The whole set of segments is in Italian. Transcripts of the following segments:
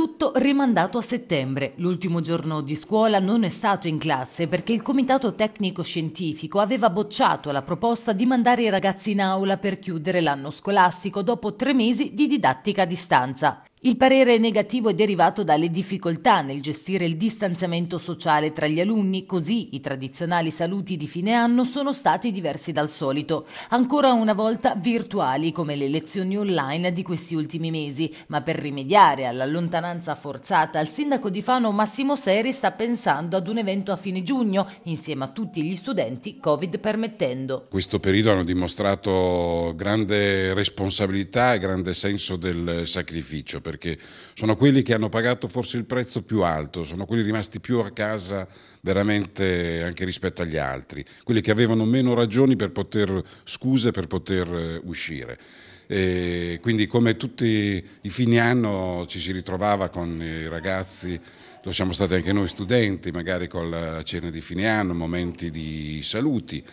tutto rimandato a settembre. L'ultimo giorno di scuola non è stato in classe perché il Comitato Tecnico Scientifico aveva bocciato la proposta di mandare i ragazzi in aula per chiudere l'anno scolastico dopo tre mesi di didattica a distanza. Il parere negativo è derivato dalle difficoltà nel gestire il distanziamento sociale tra gli alunni, così i tradizionali saluti di fine anno sono stati diversi dal solito, ancora una volta virtuali come le lezioni online di questi ultimi mesi, ma per rimediare alla lontananza forzata il sindaco di Fano Massimo Seri sta pensando ad un evento a fine giugno insieme a tutti gli studenti, Covid permettendo. Questo periodo hanno dimostrato grande responsabilità e grande senso del sacrificio perché sono quelli che hanno pagato forse il prezzo più alto, sono quelli rimasti più a casa veramente anche rispetto agli altri, quelli che avevano meno ragioni per poter, scuse per poter eh, uscire. E quindi come tutti i fini anno ci si ritrovava con i ragazzi lo siamo stati anche noi studenti, magari con la cena di fine anno, momenti di saluti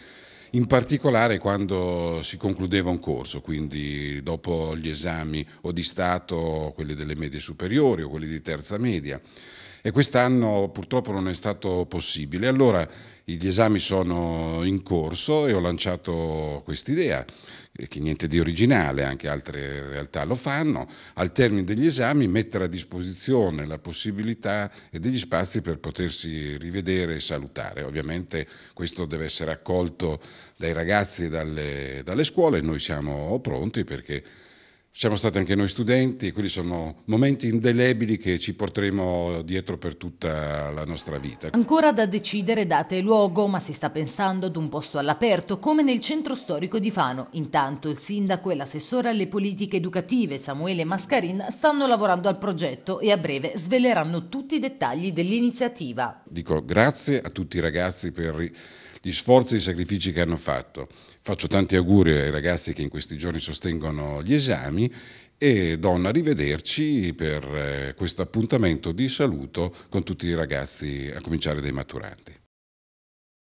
in particolare quando si concludeva un corso, quindi dopo gli esami o di Stato, quelli delle medie superiori o quelli di terza media. E quest'anno purtroppo non è stato possibile. Allora gli esami sono in corso e ho lanciato quest'idea, eh, che niente di originale, anche altre realtà lo fanno, al termine degli esami mettere a disposizione la possibilità e degli spazi per potersi rivedere e salutare. Ovviamente questo deve essere accolto dai ragazzi e dalle, dalle scuole, noi siamo pronti perché siamo stati anche noi studenti, e quindi sono momenti indelebili che ci porteremo dietro per tutta la nostra vita. Ancora da decidere date e luogo, ma si sta pensando ad un posto all'aperto, come nel centro storico di Fano. Intanto il sindaco e l'assessore alle politiche educative Samuele Mascarin stanno lavorando al progetto e a breve sveleranno tutti i dettagli dell'iniziativa. Dico grazie a tutti i ragazzi per gli sforzi e i sacrifici che hanno fatto. Faccio tanti auguri ai ragazzi che in questi giorni sostengono gli esami e Donna arrivederci per eh, questo appuntamento di saluto con tutti i ragazzi a cominciare dai maturanti.